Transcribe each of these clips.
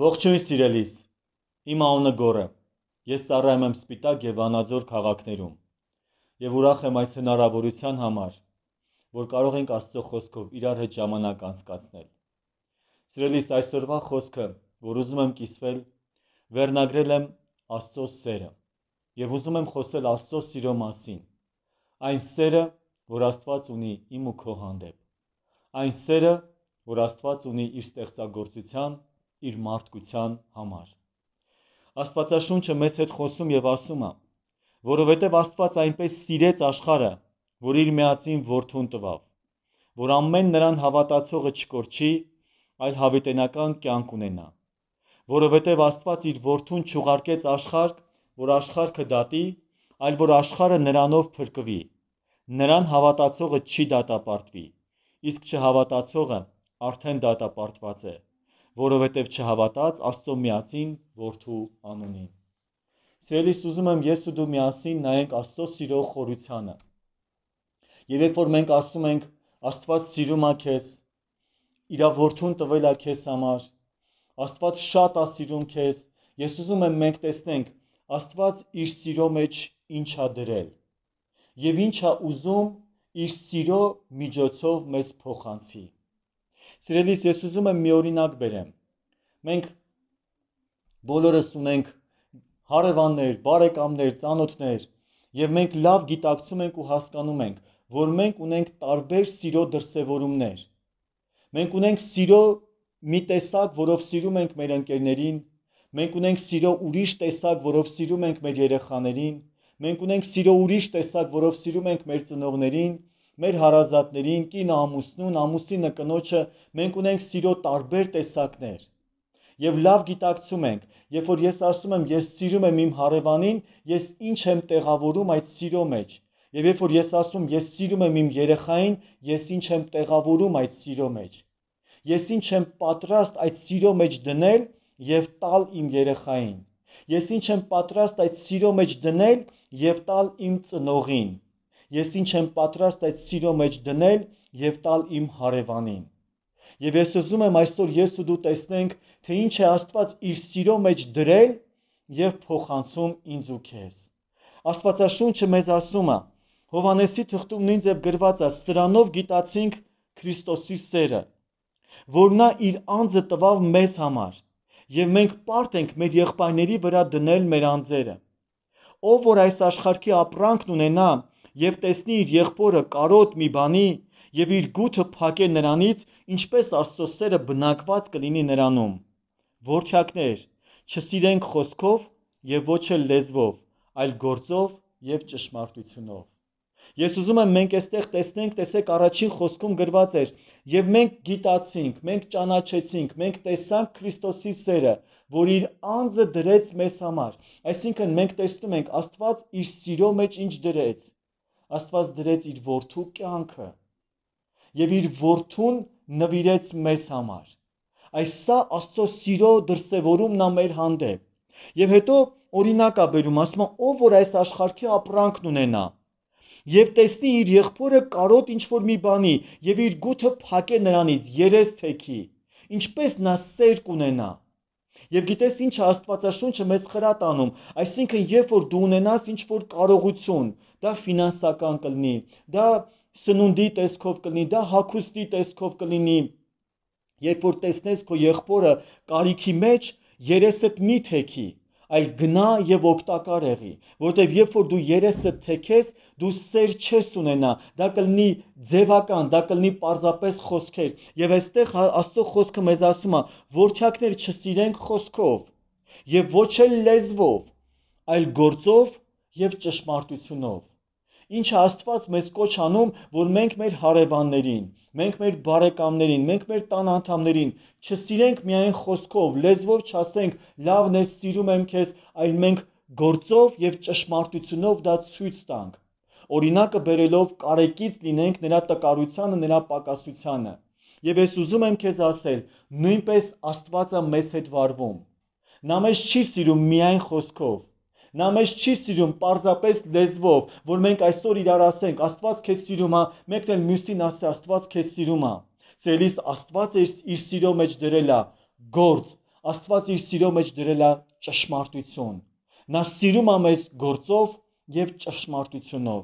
Ողջույն սիրելիս։ Իմ անունը Գոռը։ Ես ծառայում եմ Սպիտակ եւ Վանաձոր քաղաքներում։ Եվ ուրախ եմ այս հնարավորության համար, որ կարող ենք Աստծո խոսքով իրար հետ ժամանակ անցկացնել։ Սիրելիս, այսօրվա խոսքը, որ ուզում եմ կիսվել, վերնագրել եմ Աստծո սերը։ Եվ ուզում եմ խոսել Աստծո սիրո մասին։ Այն սերը, որ Աստված ունի իմ ու քո հանդեպ։ Այն սերը, որ Աստված ունի իր ստեղծագործության իր մարդկության համար։ Աստվածաշունչը մեզ հետ խոսում եւ ասում է, որովհետեւ Աստված այնպես սիրեց աշխարհը, որ իր միածին որդուն տվավ, որ ամեն նրան հավատացողը չկորչի, այլ հավիտենական կյանք ունենա։ Որովհետև Աստված իր որդուն ճուղարկեց աշխարհ, որ աշխարհը դատի, այլ որ աշխարհը նրանով փրկվի։ Նրան հավատացողը չի դատապարտվի, իսկ չհավատացողը արդեն դատապարտված է որովհետև չհավատաց Աստծո միածին Որդու անունին։ Սիրելիս, ուզում եմ ես ու դու միասին նայենք Աստծո սիրո խորությանը։ Եվ երբ որ մենք ասում ենք Աստված սիրում է քեզ, իր որդուն տվել է քեզ համար, Աստված շատ է սիրում քեզ, ես ուզում եմ մենք տեսնենք Աստված իր սիրո մեջ ինչ է դրել եւ ինչ է ուզում իր սիրո միջոցով մեզ փոխանցի։ Սիրելիս, ես ուզում եմ մի օրինակ բերեմ։ Մենք բոլորս ունենք հարևաններ, բարեկամներ, ծանոթներ, եւ մենք լավ գիտակցում ենք ու հասկանում ենք, որ մենք ունենք տարբեր սիրո դրսևորումներ։ Մենք ունենք սիրո մի տեսակ, որով սիրում ենք մեր ընկերներին, մենք ունենք սիրո ուրիշ տեսակ, որով սիրում ենք մեր երեխաներին, մենք ունենք սիրո ուրիշ տեսակ, որով սիրում ենք մեր ծնողներին, մեր հարազատներին, կին ամուսնուն, ամուսինը կնոջը, մենք ունենք սիրո տարբեր տեսակներ։ Եվ լավ գիտակցում ենք, երբ որ ես ասում եմ, ես սիրում եմ իմ հարևանին, ես ինչ եմ տեղավորում այդ սիրո մեջ։ Եվ երբ որ ես ասում, ես սիրում եմ իմ երեխային, ես ինչ եմ տեղավորում այդ սիրո մեջ։ Ես ինչ եմ պատրաստ այդ սիրո մեջ դնել եւ տալ իմ երեխային։ Ես ինչ եմ պատրաստ այդ սիրո մեջ դնել եւ տալ իմ ծնողին ես ինչ եմ պատրաստ այդ սիրո մեջ դնել եւ տալ իմ հարևանին։ Եվ ես ուզում եմ այսօր ես ու դու տեսնենք, թե ինչ է Աստված իր սիրո մեջ դրել եւ փոխանցում ինձ ու քեզ։ Աստվածաշունչը մեզ ասում է Հովանեսի թղթում նույնպես գրված է սրանով գիտացինք Քրիստոսի սերը, որ նա իր անձը տվավ մեզ համար, եւ մենք պարտ ենք մեր եղբայրների վրա դնել մեր անձերը։ Ով որ այս աշխարհի ապրանքն ունենա, եւ տեսնի իր եղբորը կարոտ մի բանի եւ իր գութը փակե նրանից, ինչպես Աստծո սերը բնակված կլինի նրանում։ Որդյակներ, չսիրենք խոսքով եւ ոչ էլ լեզվով, այլ գործով եւ ճշմարտությունով։ Ես ուզում եմ մենք էստեղ տեսնենք, տեսեք առաջին խոսքում գրված էր. եւ մենք գիտացինք, մենք ճանաչեցինք, մենք տեսանք Քրիստոսի սերը, որ իր անձը դրեց մեզ համար։ Այսինքն մենք տեսնում ենք Աստված իր սիրո մեջ ինչ դրեց։ Աստված դրեց իր որդու կյանքը եւ իր որդուն նվիրեց մեզ համար։ Այս սա Աստծո սիրո դրսևորումն է մեր հանդեպ։ Եվ հետո օրինակ է բերում, ասում է, ով որ այս աշխարհի ապրանքն ունենա, եւ տեսնի իր եղբորը կարոտ ինչ որ մի բանի եւ իր գութը փակե նրանից երես թեքի, ինչպես նա սեր կունենա։ Եվ գիտես ինչ Աստվածաշունչը մեզ խրատանում, այսինքն երբ որ դու ունենաս ինչ որ կարողություն, դա ֆինանսական կլինի, դա սնունդի տեսքով կլինի, դա հագուստի տեսքով կլինի։ Երբ որ տեսնես քո եղբորը կարիքի մեջ երեսդ մի թեքի, այլ գնա եւ օգտակար եղի, որտեւ երբ որ դու երեսը թեքես, դու սեր չես ունենա, դա կլինի ձևական, դա կլինի պարզապես խոսքեր։ Եվ այստեղ հա- Աստծո խոսքը մեզ ասում է, որթյակներ չսիրենք խոսքով եւ ոչ էլ լեզվով, այլ գործով եւ ճշմարտությունով։ Ինչը Աստված մեզ կոչ անում, որ մենք մեր հարևաններին, մենք մեր բարեկամներին, մենք մեր տան անդամներին չսիրենք միայն խոսքով, լեզվով չասենք՝ լավն է, սիրում եմ քեզ, այլ մենք գործով եւ ճշմարտությունով դա ցույց տանք։ Օրինակը բերելով կարեկից լինենք նրա տկարությանը, նրա պակասությանը։ Եվ ես ուզում եմ քեզ ասել, նույնպես Աստվածը մեզ հետ վարվում։ Նա մեզ չի սիրում միայն խոսքով, Նա մեզ չի սիրում պարզապես լեզվով, որ մենք այսօր իրար ասենք, Աստված քեզ սիրում է, մեկն էլ մյուսին ասի, Աստված քեզ սիրում է։ Սիրելիս Աստված իր սիրո մեջ դրել է գործ, Աստված իր սիրո մեջ դրել է ճշմարտություն։ Նա սիրում է մեզ գործով եւ ճշմարտությունով։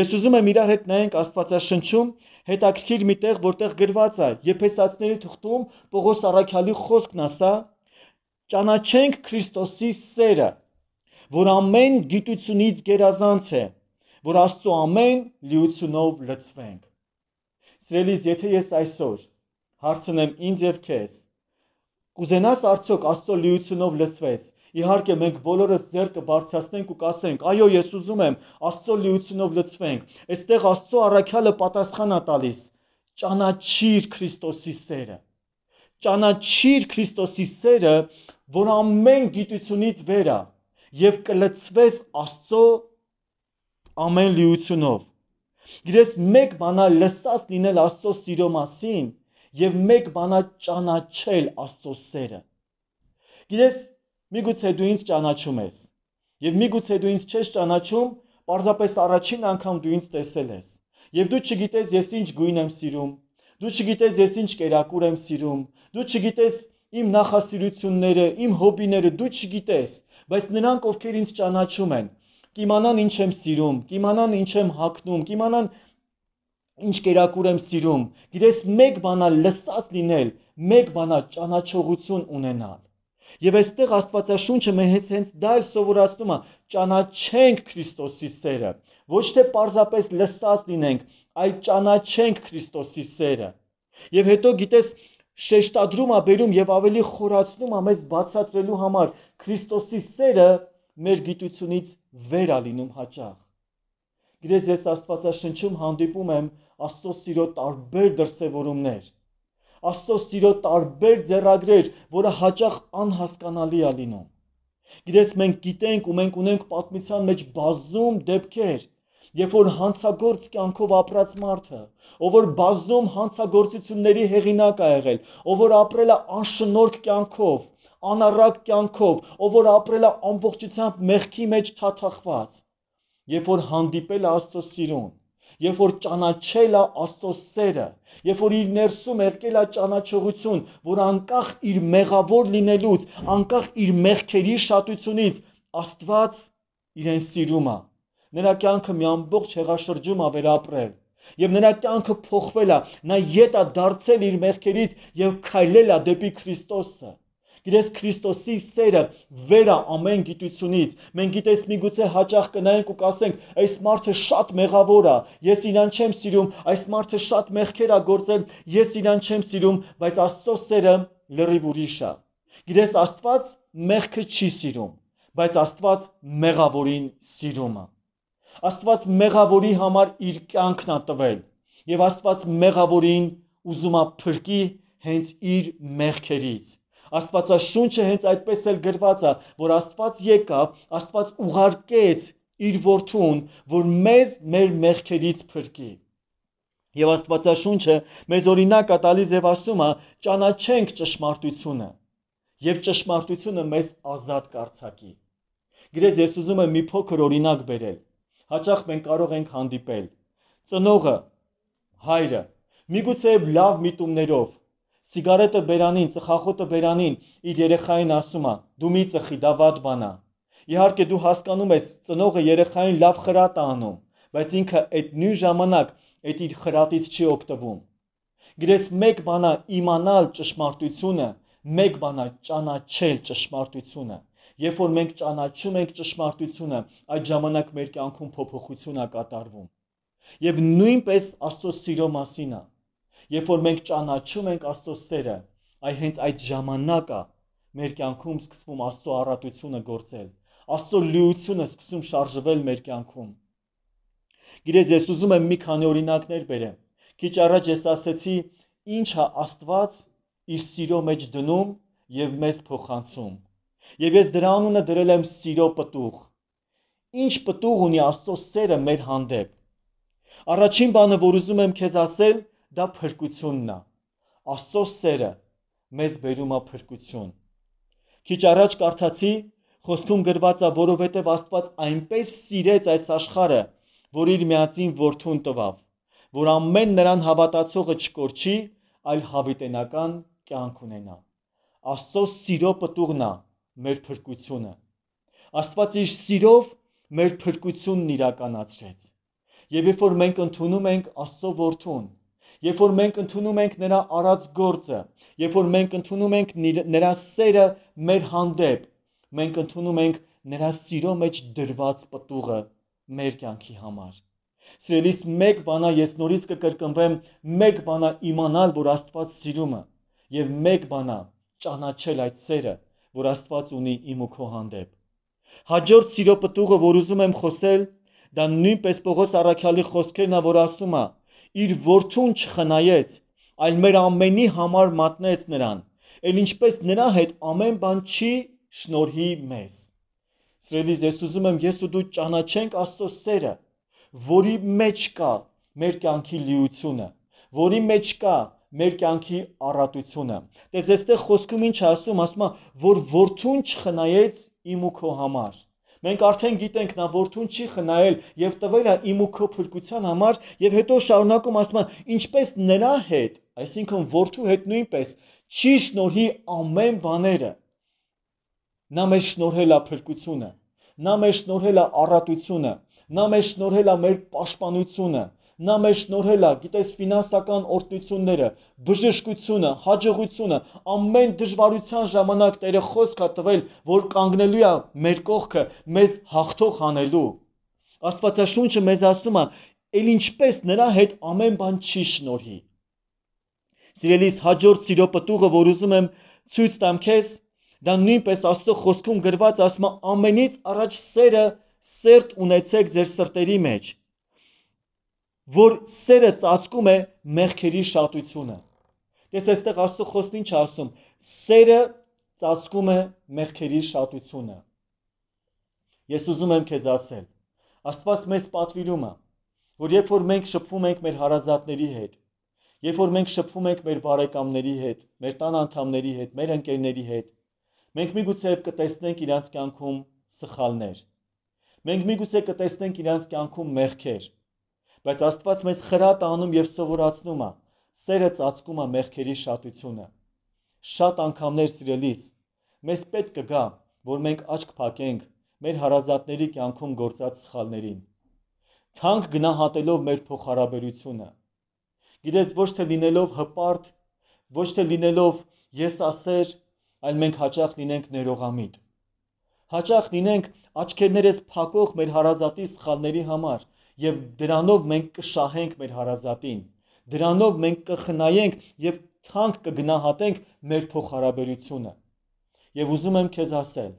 Ես ուզում եմ իրար հետ նայենք Աստվածաշնչում հետաքրքիր մի տեղ, որտեղ գրված է Եփեսացիների թղթում Պողոս առաքյալի խոսքն ասա. ճանաչենք Քրիստոսի սերը որ ամեն գիտությունից գերազանց է, որ Աստծո ամեն լիությունով լծվենք։ Սիրելիս, եթե ես այսօր հարցնեմ ինձ եւ քեզ, կուզենաս արդյոք Աստծո լիությունով լծվես, Իհարկե մենք բոլորս ձեռքը բարձրացնենք ու կասենք, այո, ես ուզում եմ Աստծո լիությունով լծվենք։ Այստեղ Աստծո առաքյալը պատասխան է տալիս. ճանաչիր Քրիստոսի սերը։ Ճանաչիր Քրիստոսի սերը, որ ամեն գիտությունից վեր է եւ կլծվես Աստծո ամեն լիությունով։ Գիտես, մեկ բանա լսած լինել Աստծո սիրո մասին եւ մեկ բանա ճանաչել Աստծո սերը։ Գիտես, միգուցե դու ինձ ճանաչում ես եւ միգուցե դու ինձ չես ճանաչում, պարզապես առաջին անգամ դու ինձ տեսել ես։ Եվ դու չգիտես ես ինչ գույն եմ սիրում, դու չգիտես ես ինչ կերակուր եմ սիրում, դու չգիտես իմ նախասիրությունները, իմ հոբիները դու չգիտես, բայց նրանք, ովքեր ինձ ճանաչում են, կիմանան ինչ եմ սիրում, կիմանան ինչ եմ հակնում, կիմանան ինչ կերակուր եմ սիրում։ Գիտես, մեկ բանա լսած լինել, մեկ բանա ճանաչողություն ունենալ։ Եվ այստեղ Աստվածաշունչը մեզ հենց դա էլ սովորացնում է՝ ճանաչենք Քրիստոսի սերը։ Ոչ թե պարզապես լսած լինենք, այլ ճանաչենք Քրիստոսի սերը։ Եվ հետո գիտես, շեշտադրում ա բերում եւ ավելի խորացնում ա մեզ բացատրելու համար Քրիստոսի սերը մեր գիտությունից վեր ա լինում հաճախ։ Գրեզ ես Աստվածաշնչում հանդիպում եմ Աստծո սիրո տարբեր դրսևորումներ։ Աստծո սիրո տարբեր ձեռագրեր, որը հաճախ անհասկանալի ա լինում։ Գիտես մենք գիտենք ու մենք ունենք պատմության մեջ բազում դեպքեր, Երբ որ հանցագործ կյանքով ապրած մարդը, ով որ բազում հանցագործությունների հեղինակ ա եղել, ով որ ապրել է անշնորհք կյանքով, անառակ կյանքով, ով որ ապրել է ամբողջությամբ մեղքի մեջ թաթախված, երբ որ հանդիպել է Աստծո սիրուն, երբ որ ճանաչել է Աստծո սերը, երբ որ իր ներսում արկել է ճանաչողություն, որ անկախ իր մեղավոր լինելուց, անկախ իր մեղքերի շատությունից, Աստված իրեն սիրում է Նրա կյանքը մի ամբողջ հեղաշրջում ա վերապրել։ Եվ նրա կյանքը փոխվել ա, նա յետ ա դարձել իր մեղքերից եւ քայլել ա դեպի Քրիստոսը։ Գիտես Քրիստոսի սերը վերա ամեն գիտությունից։ Մենք գիտես միգուցե հաճախ կնայենք ու կասենք, այս մարդը շատ մեղավոր է, ես իրան չեմ սիրում, այս մարդը շատ մեղքեր է գործել, ես իրան չեմ սիրում, բայց Աստծո սերը լրիվ ուրիշ է։ Գիտես Աստված մեղքը չի սիրում, բայց Աստված մեղավորին սիրում է։ Աստված մեղավորի համար իր կյանքն ա տվել եւ Աստված մեղավորին ուզում ա փրկի հենց իր մեղքերից։ Աստվածաշունչը հենց այդպես էլ գրված է, որ Աստված եկավ, Աստված ուղարկեց իր որդուն, որ մեզ մեր մեղքերից փրկի։ Եվ Աստվածաշունչը մեզ օրինակ է տալիս եւ ասում է՝ ճանաչենք ճշմարտությունը։ Եվ ճշմարտությունը մեզ ազատ կարձակի։ Գրեզ ես ուզում եմ մի փոքր օրինակ բերել հաճախ մենք կարող ենք հանդիպել։ Ծնողը, հայրը, միգուցե լավ միտումներով սիգարետը բերանին, ծխախոտը բերանին իր երեխային ասում է՝ դու մի ծխի, դա վատ բան է։ Իհարկե դու հասկանում ես, ծնողը երեխային լավ խրատ է անում, բայց ինքը այդ նույն ժամանակ այդ իր խրատից չի օգտվում։ Գրես մեկ բանա իմանալ ճշմարտությունը, մեկ բանա ճանաչել ճշմարտությունը։ Երբ որ մենք ճանաչում ենք ճշմարտությունը, այդ ժամանակ մեր կյանքում փոփոխություն է կատարվում։ Եվ նույնպես Աստծո սիրո մասին է։ Երբ որ մենք ճանաչում ենք Աստծո սերը, այ հենց այդ ժամանակ է մեր կյանքում սկսվում Աստծո առատությունը գործել։ Աստծո լիությունը սկսում շարժվել մեր կյանքում։ Գիտես, ես ուզում եմ մի քանի օրինակներ բերեմ։ Քիչ առաջ ես ասացի, ինչա Աստված իր սիրո մեջ դնում եւ մեզ փոխանցում։ Եվ ես դրա անունը դրել եմ սիրո պտուղ։ Ինչ պտուղ ունի Աստծո սերը մեր հանդեպ։ Առաջին բանը, որ ուզում եմ քեզ ասել, դա փրկությունն է։ Աստծո սերը մեզ բերում է փրկություն։ Քիչ առաջ կարդացի խոսքում գրված է, որովհետև Աստված այնպես սիրեց այս աշխարհը, որ իր միածին որդուն տվավ, որ ամեն նրան հավատացողը չկորչի, այլ հավիտենական կյանք ունենա։ Աստծո սիրո պտուղն է, մեր փրկությունը։ Աստված իր սիրով մեր փրկությունն իրականացրեց։ Եվ երբ որ մենք ընդունում ենք Աստծո որդուն, երբ որ մենք ընդունում ենք նրա արած գործը, երբ որ մենք ընդունում ենք նրա սերը մեր հանդեպ, մենք ընդունում ենք նրա սիրո մեջ դրված պտուղը մեր կյանքի համար։ Սիրելիս, մեկ բանա ես նորից կկրկնվեմ, մեկ բանա իմանալ, որ Աստված սիրում է, եւ մեկ բանա ճանաչել այդ սերը, որ Աստված ունի իմ ու քո հանդեպ։ Հաջորդ սիրո պտուղը, որ ուզում եմ խոսել, դա նույնպես Պողոս Արաքյալի խոսքերն է, որ ասում է. իր որդուն չխնայեց, այլ մեր ամենի համար մատնեց նրան։ Էլ ինչպես նրա հետ ամեն բան չի շնորհի մեզ։ Սրելիս ես ուզում եմ ես ու դու ճանաչենք Աստծո սերը, որի մեջ կա մեր կյանքի լիությունը, որի մեջ կա մեր կյանքի առատությունը։ Դες այստեղ խոսքում ինչ ասում, ասում է, որ որդուն չխնայեց իմ ու քո համար։ Մենք արդեն գիտենք նա որդուն չի խնայել եւ տվել է իմ ու քո փրկության համար եւ հետո շարունակում ասում է ինչպես նրա հետ, այսինքն որդու հետ նույնպես չի շնորհի ամեն բաները։ Նա մեզ շնորհել է փրկությունը, նա մեզ շնորհել է առատությունը, նա մեզ շնորհել է մեր պաշտպանությունը, Նա մեզ շնորհել է, գիտես, ֆինանսական օրդությունները, բժշկությունը, հաջողությունը, ամեն դժվարության ժամանակ Տերը խոսք է տվել, որ կանգնելու է մեր կողքը, մեզ հաղթող հանելու։ Աստվածաշունչը մեզ ասում է, «Էլ ինչպես նրա հետ ամեն բան չի շնորհի»։ Սիրելիս, հաջորդ սիրո պտուղը, որ ուզում եմ ցույց տամ քեզ, դա նույնպես Աստծո խոսքում գրված ասում է ամենից առաջ սերը սերտ ունեցեք ձեր սրտերի մեջ որ սերը ծածկում է մեղքերի շատությունը։ Ես այստեղ Աստծո խոսքն ինչ ասում, սերը ծածկում է մեղքերի շատությունը։ Ես ուզում եմ քեզ ասել, Աստված մեզ պատվիրում է, որ երբ որ մենք շփվում ենք մեր հարազատների հետ, երբ որ մենք շփվում ենք մեր բարեկամների հետ, մեր տան անդամների հետ, մեր ընկերների հետ, մենք միգուցե կտեսնենք իրանց կյանքում սխալներ։ Մենք միգուցե կտեսնենք իրանց կյանքում մեղքեր, բայց Աստված մեզ խրատ անում եւ սովորացնում է։ Սերը ծածկում է մեղքերի շատությունը։ Շատ անգամներ սիրելիս մեզ պետք կգա, որ մենք աչք փակենք մեր հարազատների կյանքում գործած սխալներին։ Թանկ գնահատելով մեր փոխհարաբերությունը։ Գիտես ոչ թե լինելով հպարտ, ոչ թե լինելով եսասեր, այլ մենք հաճախ լինենք ներողամիտ։ Հաճախ լինենք աչքերներս փակող մեր հարազատի սխալների համար, եւ դրանով մենք կշահենք մեր հարազատին։ Դրանով մենք կխնայենք եւ թանկ կգնահատենք մեր փոխհարաբերությունը։ Եվ ուզում եմ քեզ ասել,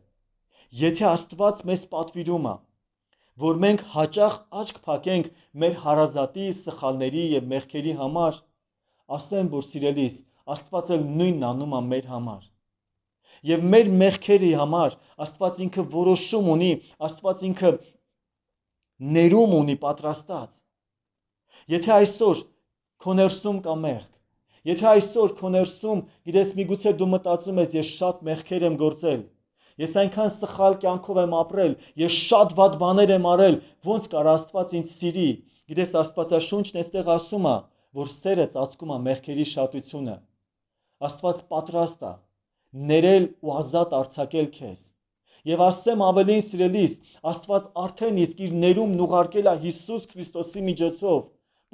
եթե Աստված մեզ պատվիրում է, որ մենք հաճախ աչք փակենք մեր հարազատի սխալների եւ մեղքերի համար, ասեմ, որ սիրելիս, Աստված էլ նույնն անում է մեր համար։ Եվ մեր մեղքերի համար Աստված ինքը որոշում ունի, Աստված ինքը ներում ունի պատրաստած։ Եթե այսօր քո ներսում կա մեղք, եթե այսօր քո ներսում, գիտես, միգուցե դու մտածում ես, ես շատ մեղքեր եմ գործել, Ես այնքան սխալ կյանքով եմ ապրել, ես շատ վատ բաներ եմ արել, ոնց կար Աստված ինձ սիրի։ Գիտես Աստվածաշունչն էստեղ ասում է, որ սերը ծածկում է մեղքերի շատությունը։ Աստված պատրաստ է ներել ու ազատ արձակել քեզ։ Եվ ասեմ ավելին սիրելիս, Աստված արդեն իսկ իր ներումն ուղարկել է Հիսուս Քրիստոսի միջոցով։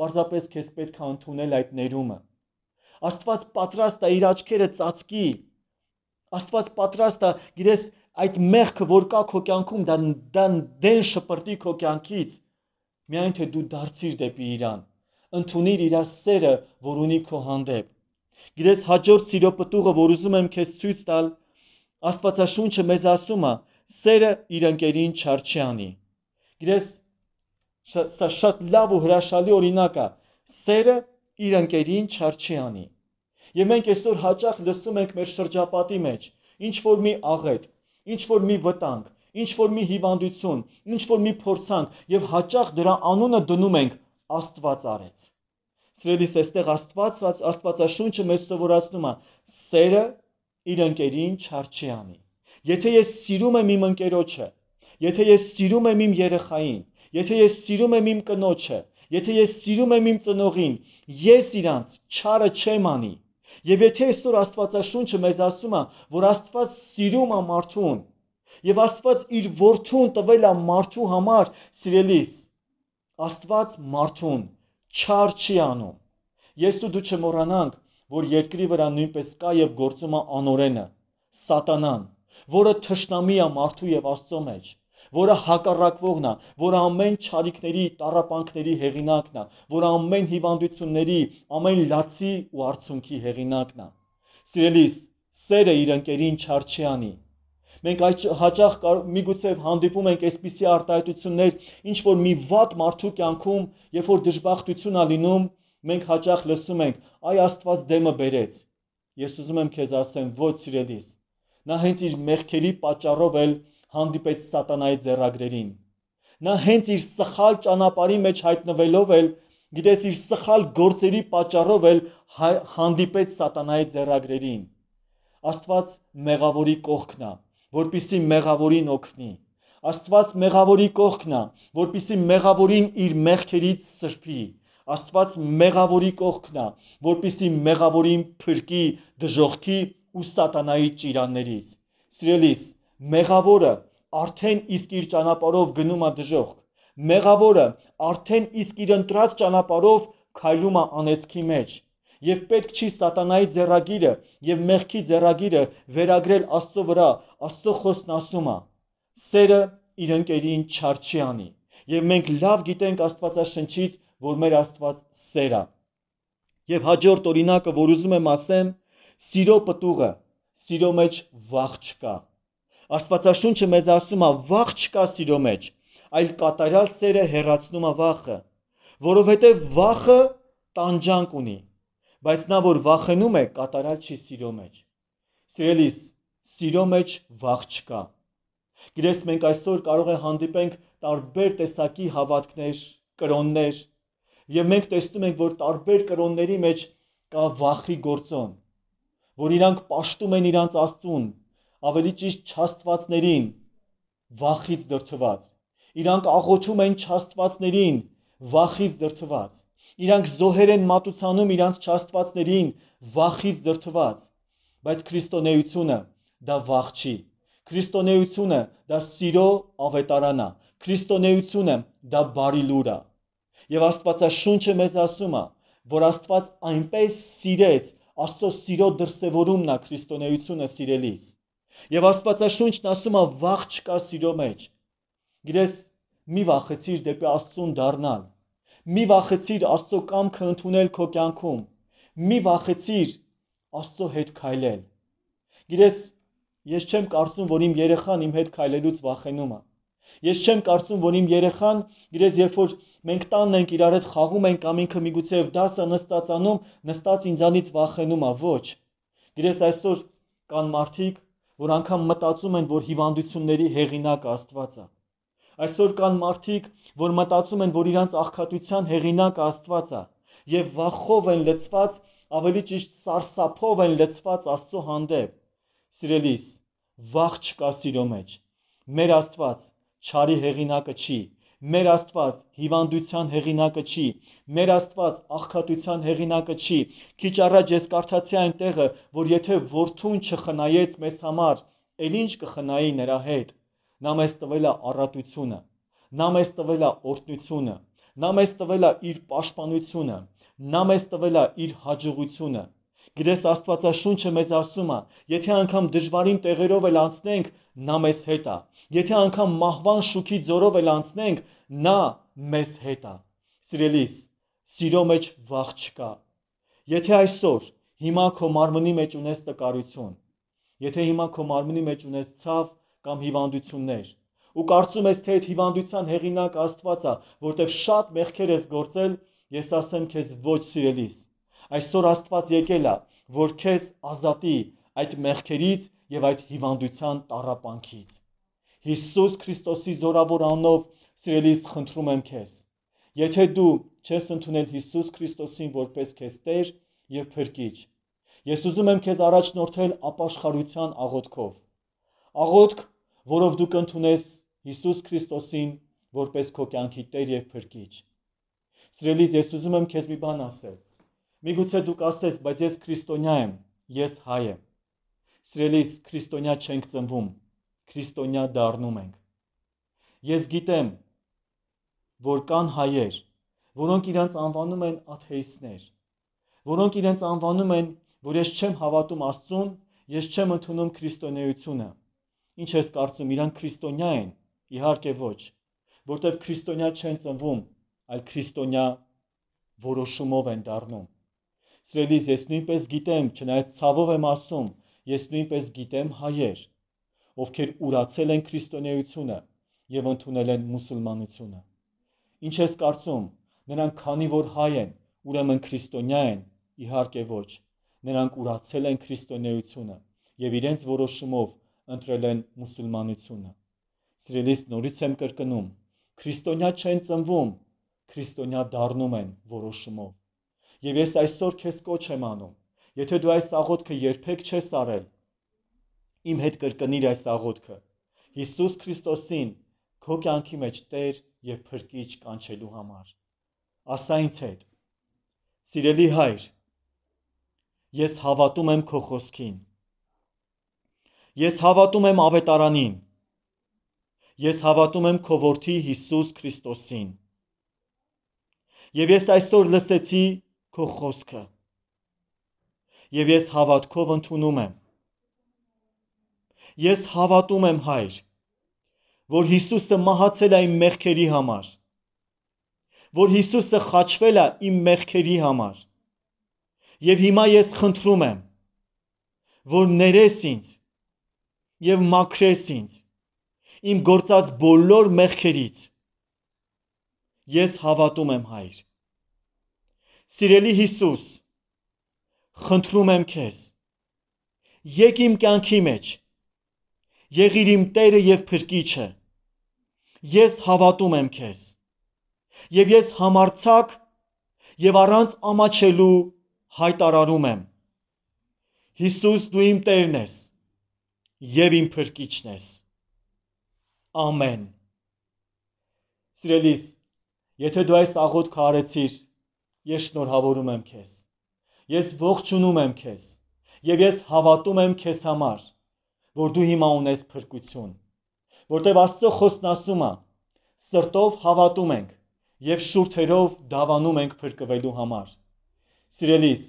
Պարզապես քեզ պետք է ընդունել այդ ներումը։ Աստված պատրաստ է իր աչքերը ծածկի։ Աստված պատրաստ է, գիտես, այդ մեղքը, որ կա քո կյանքում, դա դան դեն շպրտի քո կյանքից։ Միայն թե դու դարձիր դեպի Իրան, ընդունիր իր սերը, որ ունի քո հանդեպ։ Գիտես, հաջորդ սիրո պտուղը, որ ուզում եմ քեզ ցույց տալ, Աստվածաշունչը մեզ ասում է, սերը իր ընկերին չարչի անի։ Գրես սա շատ լավ ու հրաշալի օրինակ է։ Սերը իր ընկերին չարչի անի։ Եվ մենք այսօր հաճախ լսում ենք մեր շրջապատի մեջ ինչ որ մի աղետ, ինչ որ մի վտանգ, ինչ որ մի հիվանդություն, ինչ որ մի փորձանք եւ հաճախ դրա անունը դնում ենք Աստված արեց։ Սիրելիս, այստեղ Աստված Աստվածաշունչը մեզ սովորացնում է՝ սերը իր ընկերին չար չի անի։ Եթե ես սիրում եմ իմ ընկերոջը, եթե ես սիրում եմ իմ երեխային, եթե ես սիրում եմ իմ կնոջը, եթե ես սիրում եմ իմ ծնողին, ես իրանց չարը չեմ անի։ Եվ եթե այսօր Աստվածաշունչը մեզ ասում է, որ Աստված սիրում է մարդուն, եւ Աստված իր որդուն տվել է մարդու համար, սիրելիս, Աստված մարդուն չար չի անում։ Ես ու դու չմոռանանք, որ երկրի վրա նույնպես կա եւ գործում է անօրենը, սատանան, որը թշնամի է մարդու եւ Աստծո մեջ, որը հակառակվողն է, որը ամեն ճարիքների, տարապանքների հեղինակն է, որը ամեն հիվանդությունների, ամեն լացի ու արցունքի հեղինակն է։ Սիրելիս, սերը իր ընկերին չար չի անի։ Մենք այդ հաճախ միգուցե հանդիպում ենք այսպիսի արտահայտություններ, ինչ որ մի ված մարդու կյանքում, երբ որ դժբախտություն է լինում, Մենք հաճախ լսում ենք. «Այ Աստված դեմը բերեց»։ Ես ուզում եմ քեզ ասեմ, ոչ սիրելիս։ Նա հենց իր մեղքերի պատճառով էլ հանդիպեց սատանայի ձեռագրերին։ Նա հենց իր սխալ ճանապարհի մեջ հայտնվելով էլ, գիտես, իր սխալ գործերի պատճառով էլ հա-, հանդիպեց սատանայի ձեռագրերին։ Աստված մեղավորի կողքն է, որպիսի մեղավորին օգնի։ Աստված մեղավորի կողքն է, որպիսի մեղավորին իր մեղքերից սրբի։ Աստված մեղավորի կողքն է, որպիսի մեղավորին փրկի դժողքի ու սատանայի ճիրաններից։ Սիրելիս, մեղավորը արդեն իսկ իր ճանապարով գնում է դժողք։ Մեղավորը արդեն իսկ իր ընտրած ճանապարով քայլում է անեծքի մեջ։ Եվ պետք չի սատանայի ձեռագիրը եւ մեղքի ձեռագիրը վերագրել Աստծո վրա, Աստծո խոսքն ասում է. Սերը իր ընկերին չարչի անի։ Եվ մենք լավ գիտենք Աստվածաշնչից, որ մեր Աստված սեր է։ Եվ հաջորդ օրինակը, որ ուզում եմ ասեմ, սիրո պտուղը, սիրո մեջ վախ չկա։ Աստվածաշունչը մեզ ասում է, վախ չկա սիրո մեջ, այլ կատարյալ սերը հեռացնում է վախը, որովհետև վախը տանջանք ունի, բայց նա որ վախենում է, կատարյալ չի սիրո մեջ։ Սիրելիս, սիրո մեջ վախ չկա։ Գրես մենք այսօր կարող է հանդիպենք տարբեր տեսակի հավատքներ, կրոններ, եւ մենք տեսնում ենք, որ տարբեր կրոնների մեջ կա վախի գործոն, որ իրանք ապաշտում են իրանց Աստծուն, ավելի ճիշտ չաստվածներին, վախից դրթված։ Իրանք աղոթում են չաստվածներին, վախից դրթված։ Իրանք զոհեր են մատուցանում իրանց չաստվածներին, վախից դրթված։ Բայց քրիստոնեությունը դա վախ չի։ Քրիստոնեությունը դա սիրո ավետարանն է։ Քրիստոնեությունը դա բարի լուր է։ Եվ Աստվածաշունչը մեզ ասում է, որ Աստված այնպես սիրեց, Աստծո սիրո դրսևորումն է քրիստոնեությունը սիրելիս։ Եվ Աստվածաշունչն ասում է՝ վախ չկա սիրո մեջ։ Գրես մի վախեցիր դեպի Աստծուն դառնալ։ Մի վախեցիր Աստծո կամքը ընդունել քո կյանքում։ Մի վախեցիր Աստծո հետ քայլել։ Գիտես, ես չեմ կարծում, որ իմ երեխան իմ հետ քայլելուց վախենում է։ Ես չեմ կարծում, որ իմ երեխան իրենց երբ որ մենք տանն ենք իրար հետ խաղում ենք կամ ինքը միգուցե դասը նստած անում, նստած ինձանից վախենում է, ոչ։ Գրես այսօր կան մարդիկ, որ անգամ մտածում են, որ հիվանդությունների հեղինակ Աստվածը։ Այսօր կան մարդիկ, որ մտածում են, որ իրանց աղքատության հեղինակ Աստվածը եւ վախով են լցված, ավելի ճիշտ սարսափով են լցված Աստծո հանդեպ։ Սիրելիս, վախ չկա սիրո մեջ։ Մեր Աստված չարի հեղինակը չի, մեր Աստված հիվանդության հեղինակը չի, մեր Աստված աղքատության հեղինակը չի։ Քիչ առաջ ես կարդացի այնտեղը, որ եթե որդուն չխնայեց մեզ համար, ել ինչ կխնայի նրա հետ։ Նա մեզ տվել է առատությունը, նա մեզ տվել է օրհնությունը, նա մեզ տվել է իր պաշտպանությունը, նա մեզ տվել է իր հաջողությունը։ Գրես Աստվածաշունչը մեզ ասում է, եթե անգամ դժվարին տեղերով էլ անցնենք, նա մեզ հետ է։ Եթե անգամ մահվան շուքի ձորով էլ անցնենք, նա մեզ հետ է։ Սիրելիս, սիրո մեջ վախ չկա։ Եթե այսօր հիմա քո մարմնի մեջ ունես տկարություն, եթե հիմա քո մարմնի մեջ ունես ցավ կամ հիվանդություններ, ու կարծում ես, թե այդ հիվանդության հեղինակ Աստված է, որտեղ շատ մեղքեր ես գործել, ես ասեմ քեզ ոչ սիրելիս։ Այսօր Աստված եկել է, որ քեզ ազատի այդ մեղքերից եւ այդ հիվանդության տարապանքից։ Հիսուս Քրիստոսի զորավոր անով սիրելիս խնդրում եմ քեզ։ Եթե դու չես ընդունել Հիսուս Քրիստոսին որպես քեզ Տեր եւ Փրկիչ, ես ուզում եմ քեզ առաջնորդել ապաշխարության աղոթքով։ Աղոթք, որով դու կընդունես Հիսուս Քրիստոսին որպես քո կյանքի Տեր եւ Փրկիչ։ Սիրելիս, ես ուզում եմ քեզ մի բան ասել։ Միգուցե դու կասես, բայց ես քրիստոնյա եմ, ես հայ եմ։ Սիրելիս, քրիստոնյա չենք ծնվում, քրիստոնյա դառնում ենք։ Ես գիտեմ, որ կան հայեր, որոնք իրենց անվանում են աթեիստներ, որոնք իրենց անվանում են, որ ես չեմ հավատում Աստծուն, ես չեմ ընդունում քրիստոնեությունը։ Ինչ ես կարծում, իրանք քրիստոնյա են։ Իհարկե ոչ, որտեղ քրիստոնյա չեն ծնվում, այլ քրիստոնյա որոշումով են դառնում։ Սրելիս ես նույնպես գիտեմ, չնայած ցավով եմ ասում, ես նույնպես գիտեմ հայեր, ովքեր ուրացել են քրիստոնեությունը եւ ընդունել են մուսուլմանությունը։ Ինչ ես կարծում, նրանք քանի որ հայ են, ուրեմն քրիստոնյա են, իհարկե ոչ։ Նրանք ուրացել են քրիստոնեությունը եւ իրենց որոշումով ընտրել են մուսուլմանությունը։ Սիրելիս նորից եմ կրկնում, քրիստոնյա չեն ծնվում, քրիստոնյա դառնում են որոշումով։ Եվ ես այսօր քեզ կոչ եմ անում, եթե դու այս աղոթքը երբեք չես արել, իմ հետ կրկնիր այս աղոթքը Հիսուս Քրիստոսին քո կյանքի մեջ Տեր եւ Փրկիչ կանչելու համար ասա ինձ հետ Սիրելի հայր ես հավատում եմ քո խոսքին ես հավատում եմ ավետարանին ես հավատում եմ քո որդի Հիսուս Քրիստոսին եւ ես այսօր լսեցի քո խոսքը եւ ես հավատքով ընդունում եմ ես հավատում եմ հայր, որ Հիսուսը մահացել է իմ մեղքերի համար, որ Հիսուսը խաչվել է իմ մեղքերի համար։ Եվ հիմա ես խնդրում եմ, որ ներես ինձ եւ մաքրես ինձ իմ գործած բոլոր մեղքերից։ Ես հավատում եմ հայր։ Սիրելի Հիսուս, խնդրում եմ քեզ, եկ իմ կյանքի մեջ եղիր իմ Տերը եւ Փրկիչը։ Ես հավատում եմ քեզ։ Եվ ես համարցակ եւ առանց ամաչելու հայտարարում եմ. Հիսուս դու իմ Տերն ես եւ իմ Փրկիչն ես։ Ամեն։ Սիրելիս, եթե դու այս աղոթքը արեցիր, ես շնորհավորում եմ քեզ։ Ես ողջունում եմ քեզ եւ ես հավատում եմ քեզ համար որ դու հիմա ունես փրկություն։ Որտեւ Աստծո խոսքն ասում է. սրտով հավատում ենք եւ շուրթերով դավանում ենք փրկվելու համար։ Սիրելիս,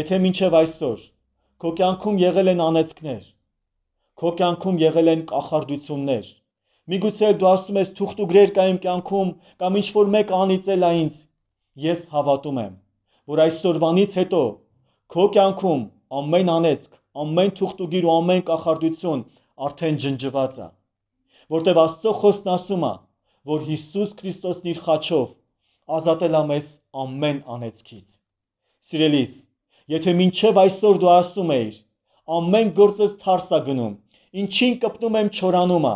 եթե մինչև այսօր քո կյանքում եղել են անեծքներ, քո կյանքում եղել են կախարդություններ, միգուցե դու ասում ես թուղթ ու գրեր կա իմ կյանքում կամ ինչ որ մեկ անիծել է ինձ, ես հավատում եմ, որ այսօրվանից հետո քո կյանքում ամեն անեծք ամեն թուղթուգիր ու ամեն կախարդություն արդեն ջնջված է։ Որտեւ Աստծո խոսքն ասում է, որ Հիսուս Քրիստոսն իր խաչով ազատել է մեզ ամեն անեծքից։ Սիրելիս, եթե մինչև այսօր դու ասում էիր, ամեն գործս թարսա գնում, ինչին կպնում եմ չորանումա,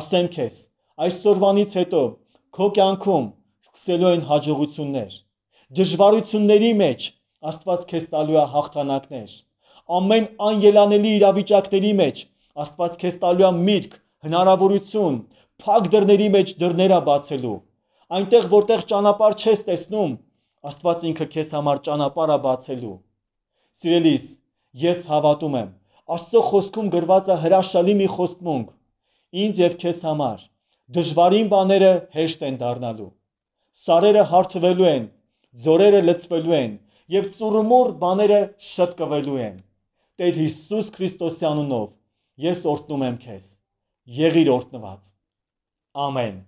ասեմ քեզ, այսօրվանից հետո քո կյանքում սկսելու են հաջողություններ։ Դժվարությունների մեջ Աստված քեզ տալու է հաղթանակներ ամեն անելանելի իրավիճակների մեջ Աստված քեզ տալու է միտք, հնարավորություն, փակ դռների մեջ դռներա բացելու։ Այնտեղ, որտեղ ճանապարհ չես տեսնում, Աստված ինքը քեզ համար ճանապարհ է բացելու։ Սիրելիս, ես հավատում եմ, Աստծո խոսքում գրված է հրաշալի մի խոստմունք ինձ եւ քեզ համար։ Դժվարին բաները հեշտ են դառնալու։ Սարերը հարթվելու են, ձորերը լցվելու են եւ ծուրմուր բաները շտկվելու են։ Տեր Հիսուս Քրիստոսի անունով ես օրհնում եմ քեզ։ Եղիր օրհնված։ Ամեն։